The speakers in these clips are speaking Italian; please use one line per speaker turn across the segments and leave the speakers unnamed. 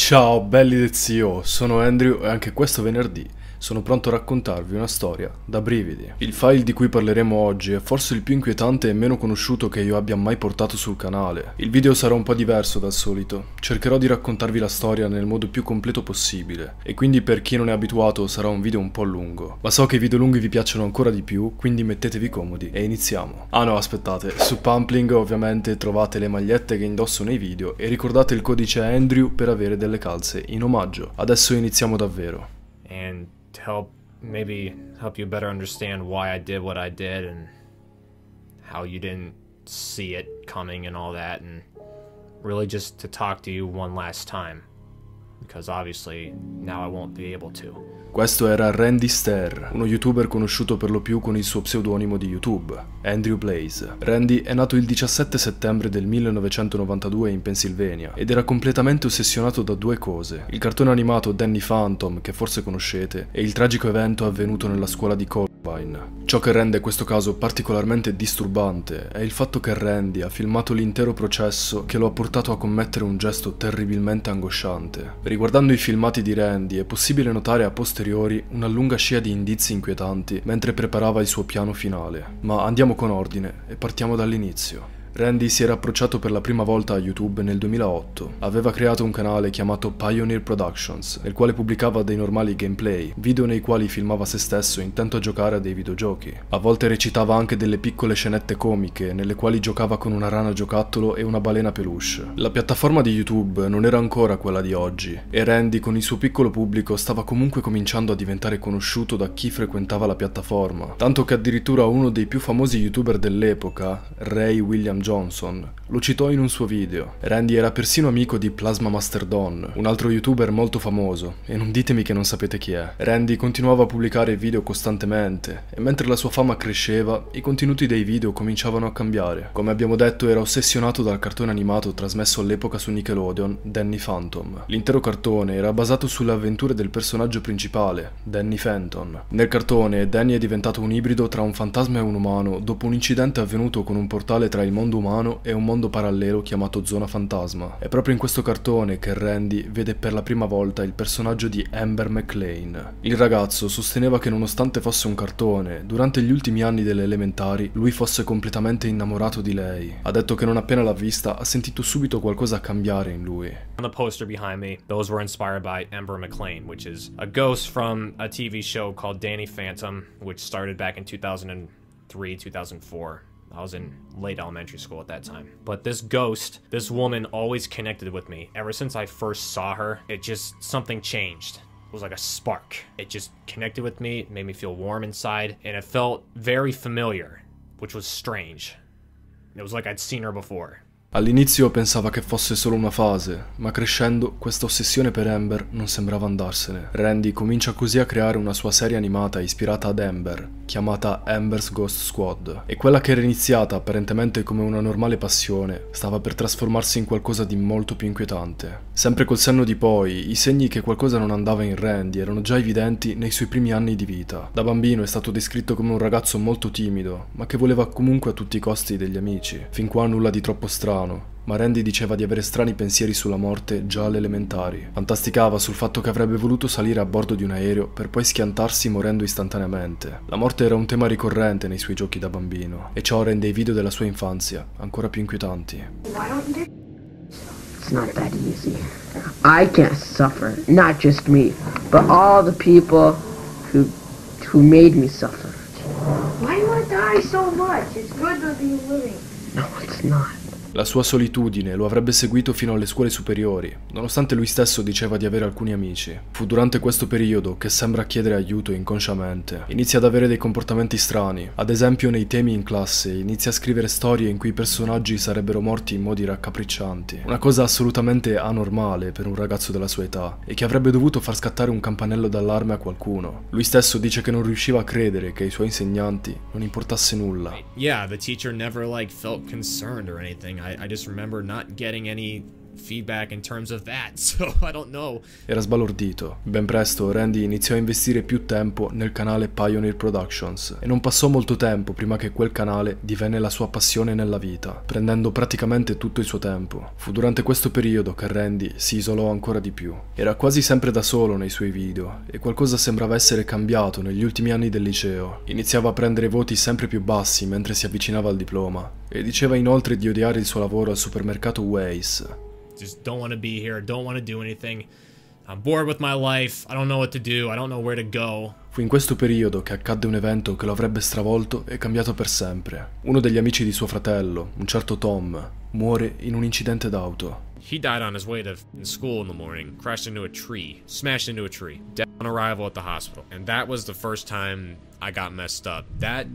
Ciao belli del zio, sono Andrew e anche questo venerdì sono pronto a raccontarvi una storia da brividi. Il file di cui parleremo oggi è forse il più inquietante e meno conosciuto che io abbia mai portato sul canale. Il video sarà un po' diverso dal solito, cercherò di raccontarvi la storia nel modo più completo possibile e quindi per chi non è abituato sarà un video un po' lungo, ma so che i video lunghi vi piacciono ancora di più, quindi mettetevi comodi e iniziamo. Ah no, aspettate, su Pumpling ovviamente trovate le magliette che indosso nei video e ricordate il codice Andrew per avere delle calze in omaggio. Adesso iniziamo davvero.
And help maybe help you better understand why I did what I did and how you didn't see it coming and all that and really just to talk to you one last time. because obviously now I won't be able to.
Questo era Randy Ster, uno youtuber conosciuto per lo più con il suo pseudonimo di YouTube, Andrew Blaze. Randy è nato il 17 settembre del 1992 in Pennsylvania ed era completamente ossessionato da due cose, il cartone animato Danny Phantom, che forse conoscete, e il tragico evento avvenuto nella scuola di Columbine. Ciò che rende questo caso particolarmente disturbante è il fatto che Randy ha filmato l'intero processo che lo ha portato a commettere un gesto terribilmente angosciante. Riguardando i filmati di Randy è possibile notare a posteriori una lunga scia di indizi inquietanti mentre preparava il suo piano finale, ma andiamo con ordine e partiamo dall'inizio. Randy si era approcciato per la prima volta a YouTube nel 2008. Aveva creato un canale chiamato Pioneer Productions, nel quale pubblicava dei normali gameplay, video nei quali filmava se stesso intento a giocare a dei videogiochi. A volte recitava anche delle piccole scenette comiche, nelle quali giocava con una rana giocattolo e una balena peluche. La piattaforma di YouTube non era ancora quella di oggi, e Randy con il suo piccolo pubblico stava comunque cominciando a diventare conosciuto da chi frequentava la piattaforma, tanto che addirittura uno dei più famosi youtuber dell'epoca, Ray William Johnson. Lo citò in un suo video. Randy era persino amico di Plasma Master Don, un altro youtuber molto famoso, e non ditemi che non sapete chi è. Randy continuava a pubblicare video costantemente, e mentre la sua fama cresceva, i contenuti dei video cominciavano a cambiare. Come abbiamo detto, era ossessionato dal cartone animato trasmesso all'epoca su Nickelodeon, Danny Phantom. L'intero cartone era basato sulle avventure del personaggio principale, Danny Fenton. Nel cartone, Danny è diventato un ibrido tra un fantasma e un umano dopo un incidente avvenuto con un portale tra il mondo mondo umano e un mondo parallelo chiamato Zona Fantasma. È proprio in questo cartone che Randy vede per la prima volta il personaggio di Amber McLean. Il ragazzo sosteneva che nonostante fosse un cartone, durante gli ultimi anni delle elementari lui fosse completamente innamorato di lei. Ha detto che non appena l'ha vista ha sentito subito qualcosa cambiare in lui.
On the poster behind me, those were inspired by Amber McLean, which is a ghost from a TV show called Danny Phantom, which started back in 2003, 2004. I was in late elementary school at that time. But this ghost, this woman always connected with me. Ever since I first saw her, it just, something changed. It was like a spark. It just connected with me, it made me feel warm inside, and it felt very familiar, which was strange. It was like I'd seen her before.
All'inizio pensava che fosse solo una fase, ma crescendo questa ossessione per Amber non sembrava andarsene. Randy comincia così a creare una sua serie animata ispirata ad Amber, chiamata Amber's Ghost Squad, e quella che era iniziata apparentemente come una normale passione stava per trasformarsi in qualcosa di molto più inquietante. Sempre col senno di poi, i segni che qualcosa non andava in Randy erano già evidenti nei suoi primi anni di vita. Da bambino è stato descritto come un ragazzo molto timido, ma che voleva comunque a tutti i costi degli amici. Fin qua nulla di troppo strano lontano, ma Randy diceva di avere strani pensieri sulla morte già alle elementari. Fantasticava sul fatto che avrebbe voluto salire a bordo di un aereo per poi schiantarsi morendo istantaneamente. La morte era un tema ricorrente nei suoi giochi da bambino e ciò rende i video della sua infanzia ancora più inquietanti. It's not that easy. I can't suffer, not just me, but all the people who who made me suffer.
Why do you want to die so much? It's good to be living. No,
it's not. La sua solitudine lo avrebbe seguito fino alle scuole superiori, nonostante lui stesso diceva di avere alcuni amici. Fu durante questo periodo che sembra chiedere aiuto inconsciamente. Inizia ad avere dei comportamenti strani, ad esempio nei temi in classe inizia a scrivere storie in cui i personaggi sarebbero morti in modi raccapriccianti. Una cosa assolutamente anormale per un ragazzo della sua età e che avrebbe dovuto far scattare un campanello d'allarme a qualcuno. Lui stesso dice che non riusciva a credere che ai suoi insegnanti non importasse nulla.
Yeah, the teacher never like felt concerned I, I just remember not getting any feedback in terms of that, so I don't
know. Era sbalordito. Ben presto Randy iniziò a investire più tempo nel canale Pioneer Productions e non passò molto tempo prima che quel canale divenne la sua passione nella vita, prendendo praticamente tutto il suo tempo. Fu durante questo periodo che Randy si isolò ancora di più. Era quasi sempre da solo nei suoi video e qualcosa sembrava essere cambiato negli ultimi anni del liceo. Iniziava a prendere voti sempre più bassi mentre si avvicinava al diploma e diceva inoltre di odiare il suo lavoro al supermercato Waze
just don't want to be here, don't want to do anything. I'm bored with my life, I don't know what to do, I don't know where to go.
Fu in questo periodo che accadde un evento che lo avrebbe stravolto e cambiato per sempre. Uno degli amici di suo fratello, un certo Tom, muore in un incidente d'auto.
He died on his way to school in the morning, crashed into a tree, smashed into a tree, dead on arrival at the hospital. And that was the first time I got messed up. That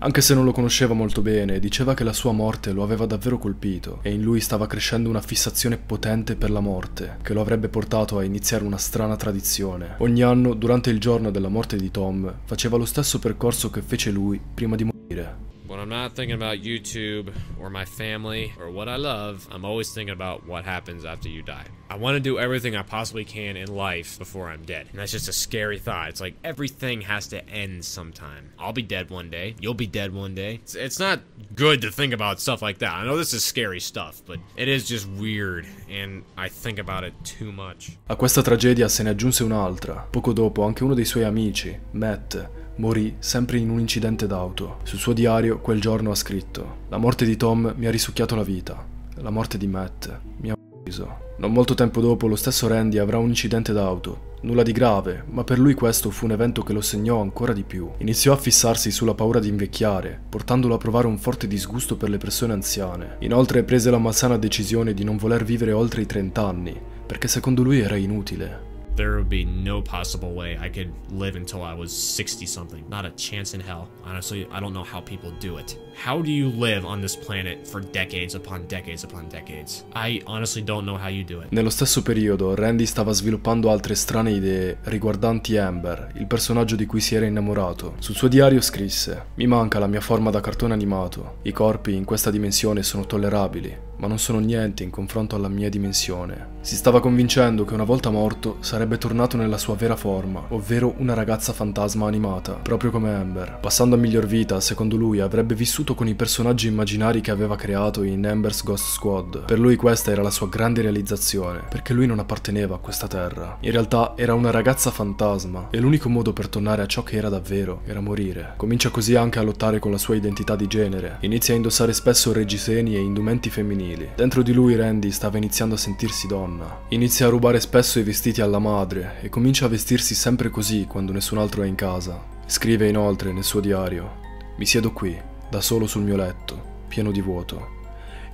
anche se non lo conosceva molto bene, diceva che la sua morte lo aveva davvero colpito e in lui stava crescendo una fissazione potente per la morte, che lo avrebbe portato a iniziare una strana tradizione. Ogni anno, durante il giorno della morte di Tom, faceva lo stesso percorso che fece lui prima di morire.
When I'm not thinking about YouTube or my family or what I love, I'm always thinking about what happens after you die. I want to do everything I possibly can in life before I'm dead. And that's just a scary thought. It's like everything has to end sometime. I'll be dead one day. You'll be dead one day. It's, it's not good to think about stuff like that. I know this is scary stuff, but it is just weird and I think about it too much. A
questa tragedia se ne aggiunse un'altra. Poco dopo anche uno dei suoi amici, Matt, morì sempre in un incidente d'auto. Sul suo diario quel giorno ha scritto La morte di Tom mi ha risucchiato la vita. La morte di Matt mi ha ucciso. Non molto tempo dopo lo stesso Randy avrà un incidente d'auto. Nulla di grave, ma per lui questo fu un evento che lo segnò ancora di più. Iniziò a fissarsi sulla paura di invecchiare, portandolo a provare un forte disgusto per le persone anziane. Inoltre prese la malsana decisione di non voler vivere oltre i 30 anni, perché secondo lui era inutile
there would be no possible way I could live until I was 60 something. Not a chance in hell. Honestly, I don't know how people do it. How do you live on this planet for decades upon decades upon decades? I honestly don't know how you do it.
Nello stesso periodo, Randy stava sviluppando altre strane idee riguardanti Amber, il personaggio di cui si era innamorato. Sul suo diario scrisse: Mi manca la mia forma da cartone animato. I corpi in questa dimensione sono tollerabili, ma non sono niente in confronto alla mia dimensione. Si stava convincendo che una volta morto sarebbe sarebbe tornato nella sua vera forma, ovvero una ragazza fantasma animata, proprio come Amber. Passando a miglior vita, secondo lui avrebbe vissuto con i personaggi immaginari che aveva creato in Amber's Ghost Squad. Per lui questa era la sua grande realizzazione, perché lui non apparteneva a questa terra. In realtà era una ragazza fantasma e l'unico modo per tornare a ciò che era davvero era morire. Comincia così anche a lottare con la sua identità di genere, inizia a indossare spesso reggiseni e indumenti femminili. Dentro di lui Randy stava iniziando a sentirsi donna. Inizia a rubare spesso i vestiti alla mano madre e comincia a vestirsi sempre così quando nessun altro è in casa. Scrive inoltre nel suo diario, mi siedo qui, da solo sul mio letto, pieno di vuoto.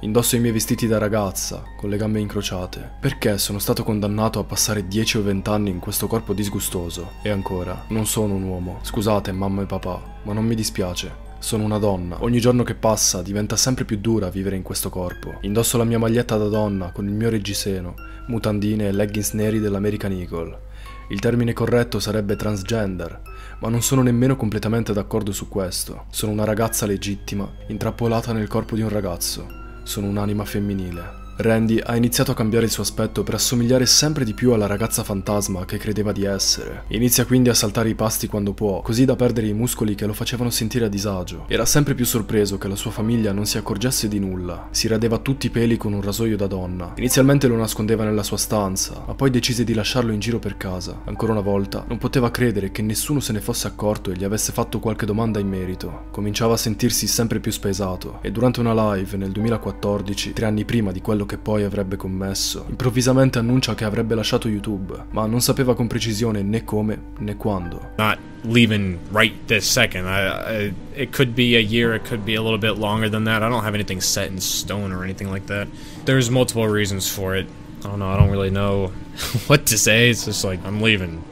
Indosso i miei vestiti da ragazza, con le gambe incrociate, perché sono stato condannato a passare 10 o 20 anni in questo corpo disgustoso. E ancora, non sono un uomo. Scusate mamma e papà, ma non mi dispiace. Sono una donna. Ogni giorno che passa diventa sempre più dura vivere in questo corpo. Indosso la mia maglietta da donna con il mio reggiseno, mutandine e leggings neri dell'American Eagle. Il termine corretto sarebbe transgender, ma non sono nemmeno completamente d'accordo su questo. Sono una ragazza legittima, intrappolata nel corpo di un ragazzo. Sono un'anima femminile. Randy ha iniziato a cambiare il suo aspetto per assomigliare sempre di più alla ragazza fantasma che credeva di essere. Inizia quindi a saltare i pasti quando può, così da perdere i muscoli che lo facevano sentire a disagio. Era sempre più sorpreso che la sua famiglia non si accorgesse di nulla. Si radeva tutti i peli con un rasoio da donna. Inizialmente lo nascondeva nella sua stanza, ma poi decise di lasciarlo in giro per casa. Ancora una volta, non poteva credere che nessuno se ne fosse accorto e gli avesse fatto qualche domanda in merito. Cominciava a sentirsi sempre più spesato e durante una live nel 2014, tre anni prima di quello quello che poi avrebbe commesso, improvvisamente annuncia che avrebbe lasciato YouTube, ma non sapeva con precisione né come né quando. Not leaving
right this second. I, I, it could be a year, it could be a little bit longer than that. I don't have anything set in stone or anything like that. There's multiple reasons for it. I don't know, I don't really know
what to say. It's just like, I'm leaving.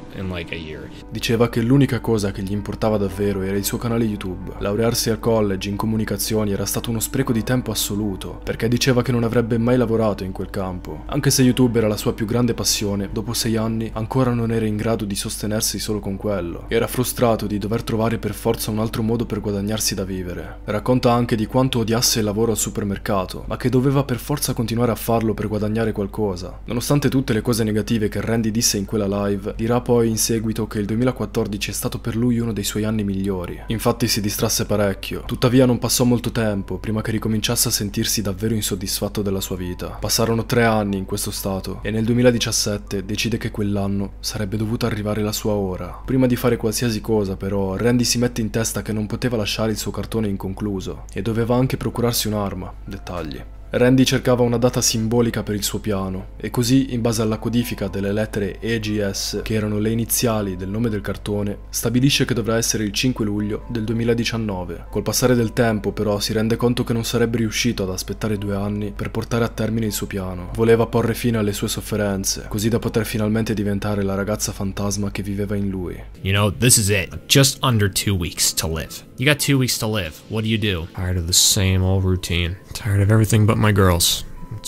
Diceva che l'unica cosa che gli importava davvero era il suo canale YouTube. Laurearsi al college in comunicazioni era stato uno spreco di tempo assoluto, perché diceva che non avrebbe mai lavorato in quel campo. Anche se YouTube era la sua più grande passione, dopo sei anni ancora non era in grado di sostenersi solo con quello. Era frustrato di dover trovare per forza un altro modo per guadagnarsi da vivere. Racconta anche di quanto odiasse il lavoro al supermercato, ma che doveva per forza continuare a farlo per guadagnare qualcosa. Nonostante tutte le cose negative che Randy disse in quella live, dirà poi poi in seguito che il 2014 è stato per lui uno dei suoi anni migliori. Infatti si distrasse parecchio, tuttavia non passò molto tempo prima che ricominciasse a sentirsi davvero insoddisfatto della sua vita. Passarono tre anni in questo stato e nel 2017 decide che quell'anno sarebbe dovuta arrivare la sua ora. Prima di fare qualsiasi cosa però, Randy si mette in testa che non poteva lasciare il suo cartone inconcluso e doveva anche procurarsi un'arma, dettagli. Randy cercava una data simbolica per il suo piano e così, in base alla codifica delle lettere EGS, che erano le iniziali del nome del cartone, stabilisce che dovrà essere il 5 luglio del 2019. Col passare del tempo però si rende conto che non sarebbe riuscito ad aspettare due anni per portare a termine il suo piano. Voleva porre fine alle sue sofferenze, così da poter finalmente diventare la ragazza fantasma che viveva in lui.
You know, this is it. Just under two weeks to live. You got
two weeks to live. What do you do?
Tired of the same old routine. Tired of everything but my girls.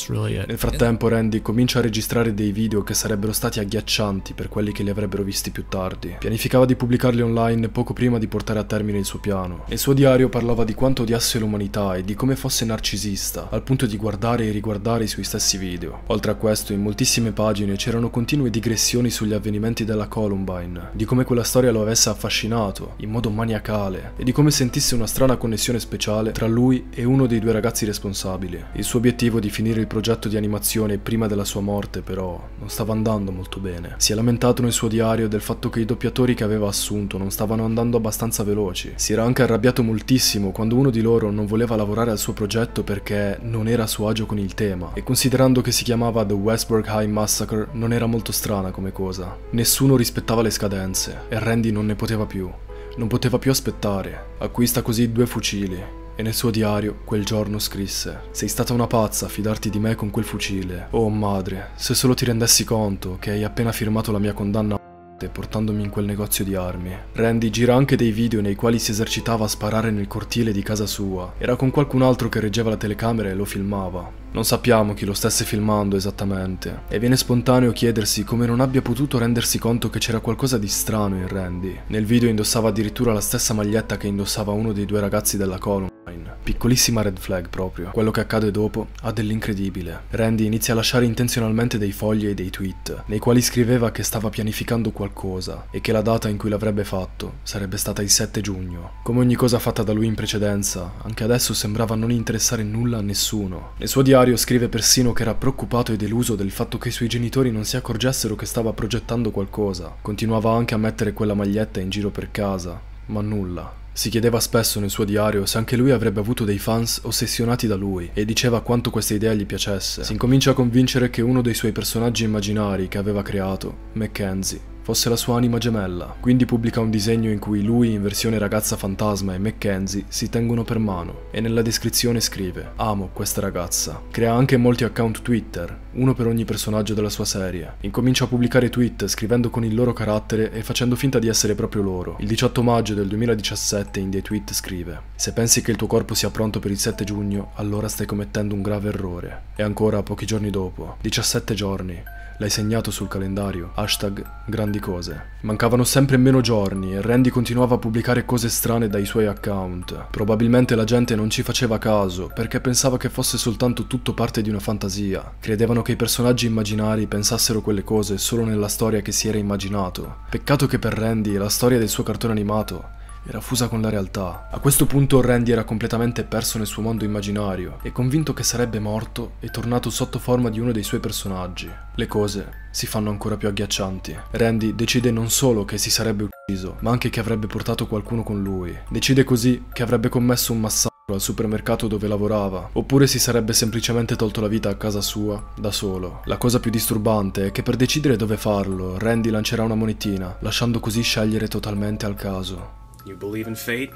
Really Nel frattempo Randy comincia a registrare dei video che sarebbero stati agghiaccianti per quelli che li avrebbero visti più tardi. Pianificava di pubblicarli online poco prima di portare a termine il suo piano. Nel suo diario parlava di quanto odiasse l'umanità e di come fosse narcisista, al punto di guardare e riguardare i suoi stessi video. Oltre a questo, in moltissime pagine c'erano continue digressioni sugli avvenimenti della Columbine, di come quella storia lo avesse affascinato, in modo maniacale, e di come sentisse una strana connessione speciale tra lui e uno dei due ragazzi responsabili. Il suo obiettivo di finire il il progetto di animazione prima della sua morte però non stava andando molto bene. Si è lamentato nel suo diario del fatto che i doppiatori che aveva assunto non stavano andando abbastanza veloci. Si era anche arrabbiato moltissimo quando uno di loro non voleva lavorare al suo progetto perché non era a suo agio con il tema e considerando che si chiamava The Westburg High Massacre non era molto strana come cosa. Nessuno rispettava le scadenze e Randy non ne poteva più. Non poteva più aspettare. Acquista così due fucili, e nel suo diario quel giorno scrisse Sei stata una pazza a fidarti di me con quel fucile. Oh madre, se solo ti rendessi conto che hai appena firmato la mia condanna a portandomi in quel negozio di armi. Randy gira anche dei video nei quali si esercitava a sparare nel cortile di casa sua. Era con qualcun altro che reggeva la telecamera e lo filmava. Non sappiamo chi lo stesse filmando esattamente, e viene spontaneo chiedersi come non abbia potuto rendersi conto che c'era qualcosa di strano in Randy. Nel video indossava addirittura la stessa maglietta che indossava uno dei due ragazzi della colonna Clementine. Piccolissima red flag proprio. Quello che accade dopo ha dell'incredibile. Randy inizia a lasciare intenzionalmente dei fogli e dei tweet, nei quali scriveva che stava pianificando qualcosa e che la data in cui l'avrebbe fatto sarebbe stata il 7 giugno. Come ogni cosa fatta da lui in precedenza, anche adesso sembrava non interessare nulla a nessuno. Nel suo diario scrive persino che era preoccupato e deluso del fatto che i suoi genitori non si accorgessero che stava progettando qualcosa. Continuava anche a mettere quella maglietta in giro per casa, ma nulla, si chiedeva spesso nel suo diario se anche lui avrebbe avuto dei fans ossessionati da lui e diceva quanto questa idea gli piacesse. Si incomincia a convincere che uno dei suoi personaggi immaginari che aveva creato, Mackenzie, fosse la sua anima gemella, quindi pubblica un disegno in cui lui in versione ragazza fantasma e Mackenzie si tengono per mano e nella descrizione scrive Amo questa ragazza. Crea anche molti account Twitter, uno per ogni personaggio della sua serie. Incomincia a pubblicare tweet scrivendo con il loro carattere e facendo finta di essere proprio loro. Il 18 maggio del 2017 in dei tweet scrive Se pensi che il tuo corpo sia pronto per il 7 giugno, allora stai commettendo un grave errore. E ancora pochi giorni dopo, 17 giorni, L'hai segnato sul calendario? Hashtag grandi cose. Mancavano sempre meno giorni e Randy continuava a pubblicare cose strane dai suoi account. Probabilmente la gente non ci faceva caso perché pensava che fosse soltanto tutto parte di una fantasia. Credevano che i personaggi immaginari pensassero quelle cose solo nella storia che si era immaginato. Peccato che per Randy la storia del suo cartone animato era fusa con la realtà. A questo punto Randy era completamente perso nel suo mondo immaginario e convinto che sarebbe morto e tornato sotto forma di uno dei suoi personaggi. Le cose si fanno ancora più agghiaccianti. Randy decide non solo che si sarebbe ucciso, ma anche che avrebbe portato qualcuno con lui. Decide così che avrebbe commesso un massacro al supermercato dove lavorava, oppure si sarebbe semplicemente tolto la vita a casa sua, da solo. La cosa più disturbante è che per decidere dove farlo, Randy lancerà una monetina, lasciando così scegliere totalmente al caso.
You believe in fate?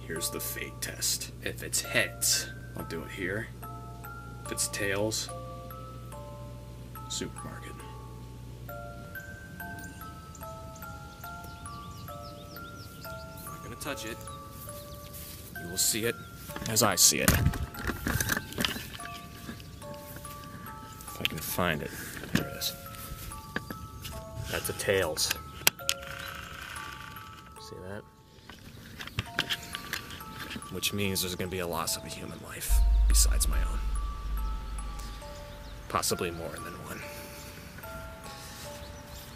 Here's the fate test. If it's heads, I'll do it here. If it's tails, supermarket. i Not gonna touch it. You will see it as I see it. If I can find it. There it is. That's a tails. which means there's going to be a loss of a human life besides my own. Possibly more than one.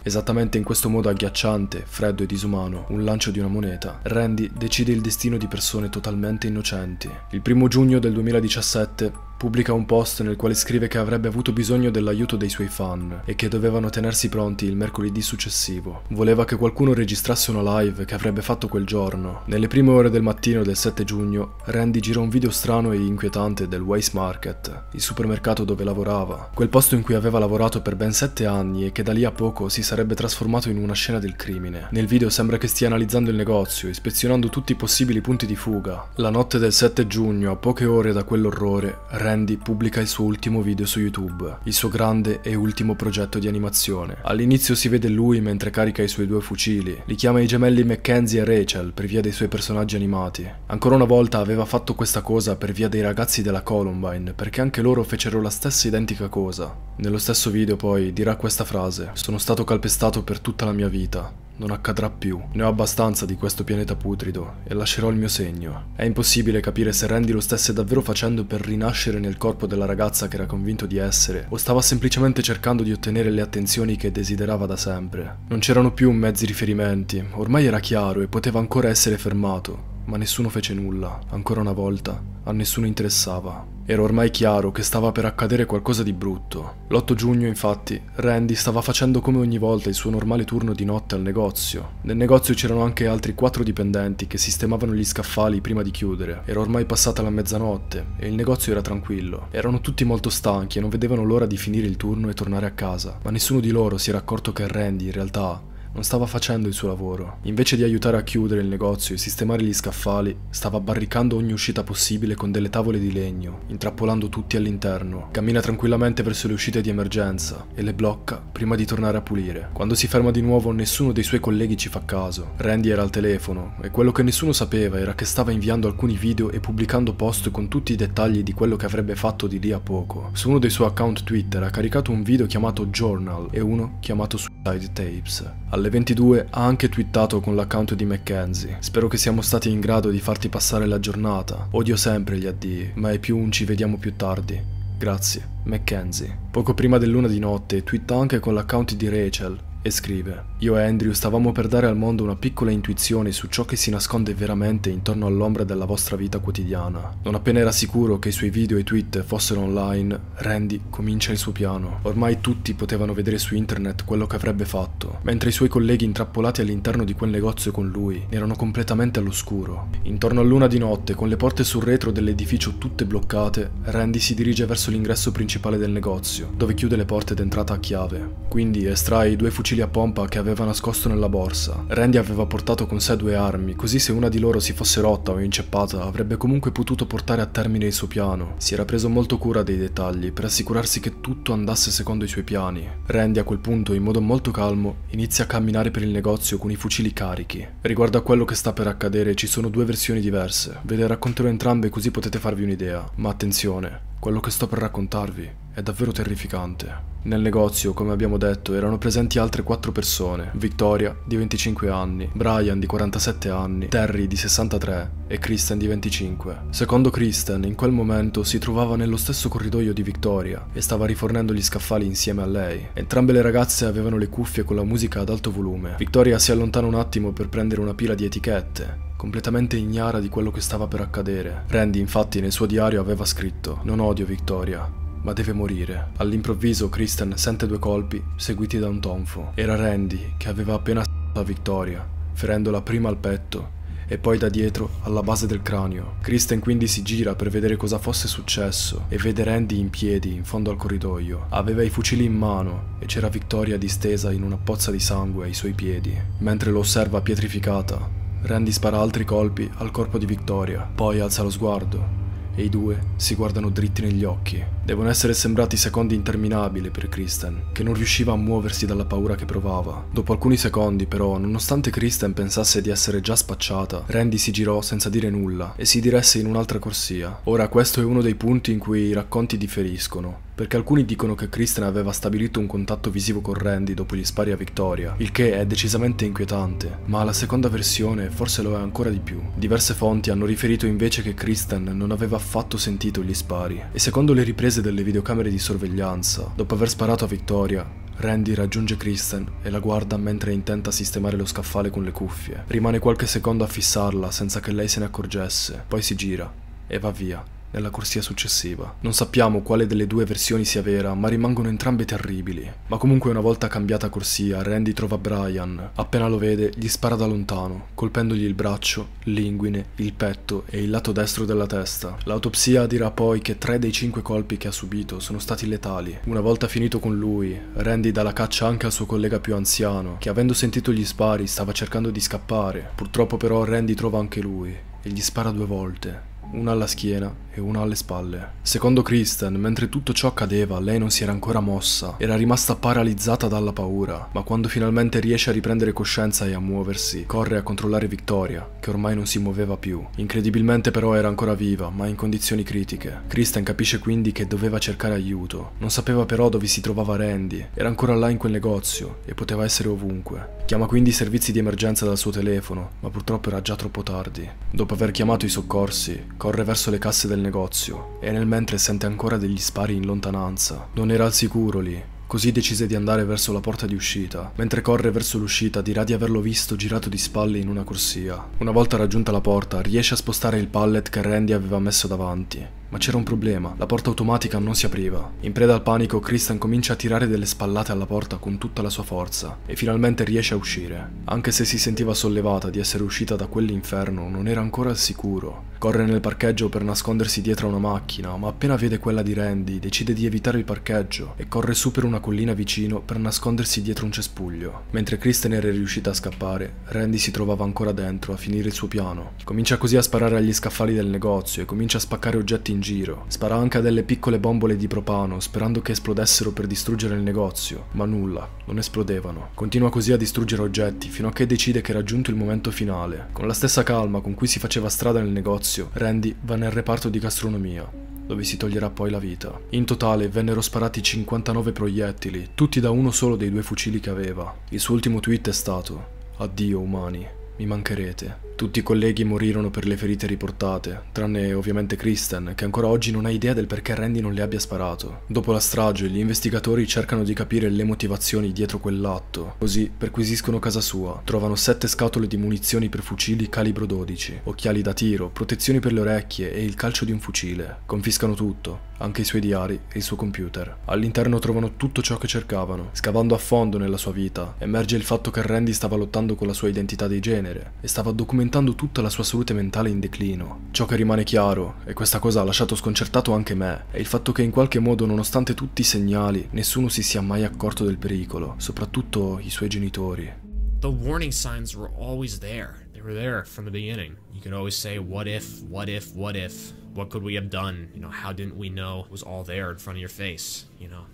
Esattamente in questo modo agghiacciante, freddo e disumano, un lancio di una moneta, Randy decide il destino di persone totalmente innocenti. Il primo giugno del 2017 Pubblica un post nel quale scrive che avrebbe avuto bisogno dell'aiuto dei suoi fan e che dovevano tenersi pronti il mercoledì successivo. Voleva che qualcuno registrasse una live che avrebbe fatto quel giorno. Nelle prime ore del mattino del 7 giugno, Randy gira un video strano e inquietante del Waste Market, il supermercato dove lavorava, quel posto in cui aveva lavorato per ben 7 anni e che da lì a poco si sarebbe trasformato in una scena del crimine. Nel video sembra che stia analizzando il negozio, ispezionando tutti i possibili punti di fuga. La notte del 7 giugno, a poche ore da quell'orrore, Randy Andy pubblica il suo ultimo video su YouTube, il suo grande e ultimo progetto di animazione. All'inizio si vede lui mentre carica i suoi due fucili, li chiama i gemelli Mackenzie e Rachel per via dei suoi personaggi animati. Ancora una volta aveva fatto questa cosa per via dei ragazzi della Columbine, perché anche loro fecero la stessa identica cosa. Nello stesso video poi dirà questa frase, sono stato calpestato per tutta la mia vita, non accadrà più. Ne ho abbastanza di questo pianeta putrido e lascerò il mio segno. È impossibile capire se Randy lo stesse davvero facendo per rinascere nel corpo della ragazza che era convinto di essere o stava semplicemente cercando di ottenere le attenzioni che desiderava da sempre. Non c'erano più mezzi riferimenti, ormai era chiaro e poteva ancora essere fermato, ma nessuno fece nulla, ancora una volta, a nessuno interessava. Era ormai chiaro che stava per accadere qualcosa di brutto. L'8 giugno, infatti, Randy stava facendo come ogni volta il suo normale turno di notte al negozio. Nel negozio c'erano anche altri quattro dipendenti che sistemavano gli scaffali prima di chiudere. Era ormai passata la mezzanotte e il negozio era tranquillo. Erano tutti molto stanchi e non vedevano l'ora di finire il turno e tornare a casa, ma nessuno di loro si era accorto che Randy, in realtà, non stava facendo il suo lavoro. Invece di aiutare a chiudere il negozio e sistemare gli scaffali, stava barricando ogni uscita possibile con delle tavole di legno, intrappolando tutti all'interno. Cammina tranquillamente verso le uscite di emergenza e le blocca prima di tornare a pulire. Quando si ferma di nuovo nessuno dei suoi colleghi ci fa caso. Randy era al telefono e quello che nessuno sapeva era che stava inviando alcuni video e pubblicando post con tutti i dettagli di quello che avrebbe fatto di lì a poco. Su uno dei suoi account Twitter ha caricato un video chiamato Journal e uno chiamato su Side Tapes. Alle 22 ha anche twittato con l'account di Mackenzie. Spero che siamo stati in grado di farti passare la giornata. Odio sempre gli addii, ma è più un ci vediamo più tardi. Grazie, Mackenzie. Poco prima dell'una di notte twitta anche con l'account di Rachel, e scrive Io e Andrew stavamo per dare al mondo una piccola intuizione su ciò che si nasconde veramente intorno all'ombra della vostra vita quotidiana. Non appena era sicuro che i suoi video e tweet fossero online, Randy comincia il suo piano. Ormai tutti potevano vedere su internet quello che avrebbe fatto, mentre i suoi colleghi intrappolati all'interno di quel negozio con lui erano completamente all'oscuro. Intorno a luna di notte, con le porte sul retro dell'edificio tutte bloccate, Randy si dirige verso l'ingresso principale del negozio, dove chiude le porte d'entrata a chiave. Quindi estrae i due fucili fucili a pompa che aveva nascosto nella borsa. Randy aveva portato con sé due armi, così se una di loro si fosse rotta o inceppata avrebbe comunque potuto portare a termine il suo piano. Si era preso molto cura dei dettagli per assicurarsi che tutto andasse secondo i suoi piani. Randy a quel punto, in modo molto calmo, inizia a camminare per il negozio con i fucili carichi. Riguardo a quello che sta per accadere ci sono due versioni diverse. Ve le racconterò entrambe così potete farvi un'idea. Ma attenzione, quello che sto per raccontarvi è davvero terrificante. Nel negozio, come abbiamo detto, erano presenti altre quattro persone, Victoria di 25 anni, Brian di 47 anni, Terry di 63 e Kristen di 25. Secondo Kristen, in quel momento si trovava nello stesso corridoio di Victoria e stava rifornendo gli scaffali insieme a lei. Entrambe le ragazze avevano le cuffie con la musica ad alto volume. Victoria si allontana un attimo per prendere una pila di etichette completamente ignara di quello che stava per accadere. Randy infatti nel suo diario aveva scritto Non odio Victoria, ma deve morire. All'improvviso Kristen sente due colpi seguiti da un tonfo. Era Randy che aveva appena la Vittoria, ferendola prima al petto e poi da dietro alla base del cranio. Kristen quindi si gira per vedere cosa fosse successo e vede Randy in piedi in fondo al corridoio. Aveva i fucili in mano e c'era Victoria distesa in una pozza di sangue ai suoi piedi. Mentre lo osserva pietrificata, Randy spara altri colpi al corpo di Victoria, poi alza lo sguardo e i due si guardano dritti negli occhi. Devono essere sembrati secondi interminabili per Kristen, che non riusciva a muoversi dalla paura che provava. Dopo alcuni secondi, però, nonostante Kristen pensasse di essere già spacciata, Randy si girò senza dire nulla e si diresse in un'altra corsia. Ora, questo è uno dei punti in cui i racconti differiscono, perché alcuni dicono che Kristen aveva stabilito un contatto visivo con Randy dopo gli spari a Victoria, il che è decisamente inquietante, ma la seconda versione forse lo è ancora di più. Diverse fonti hanno riferito invece che Kristen non aveva affatto sentito gli spari, e secondo le riprese riprese delle videocamere di sorveglianza, dopo aver sparato a Vittoria, Randy raggiunge Kristen e la guarda mentre intenta sistemare lo scaffale con le cuffie. Rimane qualche secondo a fissarla senza che lei se ne accorgesse, poi si gira e va via nella corsia successiva. Non sappiamo quale delle due versioni sia vera, ma rimangono entrambe terribili. Ma comunque una volta cambiata corsia, Randy trova Brian. Appena lo vede, gli spara da lontano, colpendogli il braccio, l'inguine, il petto e il lato destro della testa. L'autopsia dirà poi che tre dei cinque colpi che ha subito sono stati letali. Una volta finito con lui, Randy dà la caccia anche al suo collega più anziano, che avendo sentito gli spari stava cercando di scappare. Purtroppo però Randy trova anche lui e gli spara due volte una alla schiena e una alle spalle. Secondo Kristen, mentre tutto ciò accadeva, lei non si era ancora mossa, era rimasta paralizzata dalla paura, ma quando finalmente riesce a riprendere coscienza e a muoversi, corre a controllare Victoria, che ormai non si muoveva più. Incredibilmente però era ancora viva, ma in condizioni critiche. Kristen capisce quindi che doveva cercare aiuto, non sapeva però dove si trovava Randy, era ancora là in quel negozio e poteva essere ovunque. Chiama quindi i servizi di emergenza dal suo telefono, ma purtroppo era già troppo tardi. Dopo aver chiamato i soccorsi, Corre verso le casse del negozio e nel mentre sente ancora degli spari in lontananza. Non era al sicuro lì, Così decise di andare verso la porta di uscita. Mentre corre verso l'uscita dirà di averlo visto girato di spalle in una corsia. Una volta raggiunta la porta riesce a spostare il pallet che Randy aveva messo davanti. Ma c'era un problema, la porta automatica non si apriva. In preda al panico, Kristen comincia a tirare delle spallate alla porta con tutta la sua forza e finalmente riesce a uscire. Anche se si sentiva sollevata di essere uscita da quell'inferno, non era ancora al sicuro. Corre nel parcheggio per nascondersi dietro a una macchina, ma appena vede quella di Randy, decide di evitare il parcheggio e corre su per una collina vicino per nascondersi dietro un cespuglio. Mentre Kristen era riuscita a scappare, Randy si trovava ancora dentro a finire il suo piano. Comincia così a sparare agli scaffali del negozio e comincia a spaccare oggetti in giro. Sparò anche a delle piccole bombole di propano, sperando che esplodessero per distruggere il negozio, ma nulla, non esplodevano. Continua così a distruggere oggetti, fino a che decide che è raggiunto il momento finale. Con la stessa calma con cui si faceva strada nel negozio, Randy va nel reparto di gastronomia dove si toglierà poi la vita. In totale vennero sparati 59 proiettili, tutti da uno solo dei due fucili che aveva. Il suo ultimo tweet è stato Addio umani, mi mancherete. Tutti i colleghi morirono per le ferite riportate, tranne ovviamente Kristen, che ancora oggi non ha idea del perché Randy non le abbia sparato. Dopo la strage, gli investigatori cercano di capire le motivazioni dietro quell'atto, così perquisiscono casa sua, trovano sette scatole di munizioni per fucili calibro 12, occhiali da tiro, protezioni per le orecchie e il calcio di un fucile. Confiscano tutto, anche i suoi diari e il suo computer. All'interno trovano tutto ciò che cercavano. Scavando a fondo nella sua vita, emerge il fatto che Randy stava lottando con la sua identità di genere e stava documentando documentando tutta la sua salute mentale in declino. Ciò che rimane chiaro, e questa cosa ha lasciato sconcertato anche me, è il fatto che in qualche modo, nonostante tutti i segnali, nessuno si sia mai accorto del pericolo, soprattutto i suoi genitori.
The warning signs were always there. They were there from the beginning. You could always say what if, what if, what if, what could we have done? You know, how didn't we know? It was all there in front of your face, you know.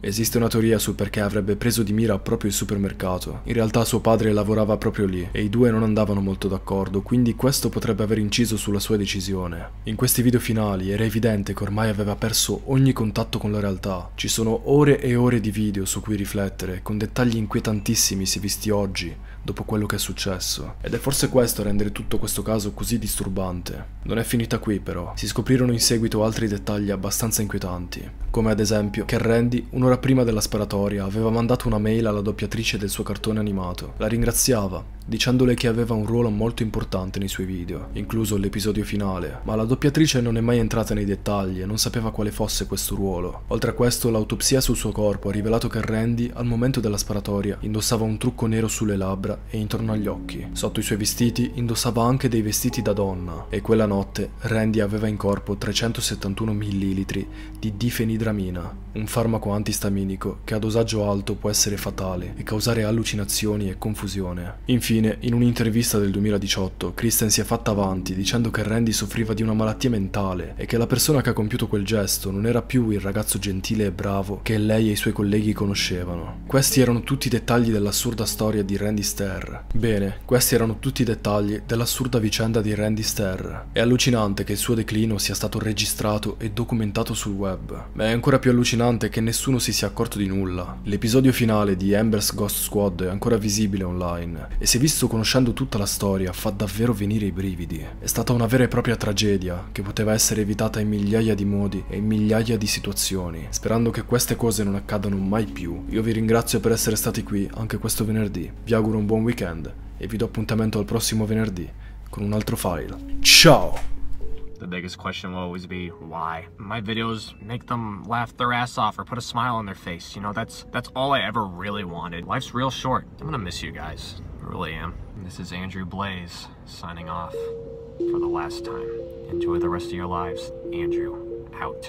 Esiste una teoria sul perché avrebbe preso di mira proprio il supermercato. In realtà suo padre lavorava proprio lì e i due non andavano molto d'accordo, quindi questo potrebbe aver inciso sulla sua decisione. In questi video finali era evidente che ormai aveva perso ogni contatto con la realtà. Ci sono ore e ore di video su cui riflettere, con dettagli inquietantissimi se visti oggi dopo quello che è successo. Ed è forse questo a rendere tutto questo caso così disturbante. Non è finita qui però, si scoprirono in seguito altri dettagli abbastanza inquietanti, come ad esempio che Randy, un'ora prima della sparatoria, aveva mandato una mail alla doppiatrice del suo cartone animato. La ringraziava, dicendole che aveva un ruolo molto importante nei suoi video, incluso l'episodio finale, ma la doppiatrice non è mai entrata nei dettagli e non sapeva quale fosse questo ruolo. Oltre a questo, l'autopsia sul suo corpo ha rivelato che Randy, al momento della sparatoria, indossava un trucco nero sulle labbra tempra e intorno agli occhi. Sotto i suoi vestiti indossava anche dei vestiti da donna e quella notte Randy aveva in corpo 371 millilitri di difenidramina, un farmaco antistaminico che a dosaggio alto può essere fatale e causare allucinazioni e confusione. Infine, in un'intervista del 2018, Kristen si è fatta avanti dicendo che Randy soffriva di una malattia mentale e che la persona che ha compiuto quel gesto non era più il ragazzo gentile e bravo che lei e i suoi colleghi conoscevano. Questi erano tutti i dettagli dell'assurda storia di Randy Stanley Sterr. Bene, questi erano tutti i dettagli dell'assurda vicenda di Randy Stair. È allucinante che il suo declino sia stato registrato e documentato sul web, ma è ancora più allucinante che nessuno si sia accorto di nulla. L'episodio finale di Ember's Ghost Squad è ancora visibile online e se visto conoscendo tutta la storia fa davvero venire i brividi. È stata una vera e propria tragedia che poteva essere evitata in migliaia di modi e in migliaia di situazioni. Sperando che queste cose non accadano mai più, io vi ringrazio per essere stati qui anche questo venerdì. Vi auguro un buon buon weekend e vi do appuntamento al prossimo venerdì con un altro file. Ciao! The biggest question will always be why.
My videos make them laugh their ass off or put a smile on their face. You know, that's that's all I ever really wanted. Life's real short. I'm gonna miss you guys. I really am. This is Andrew Blaze signing off for the last time. Enjoy the rest of your lives. Andrew, out.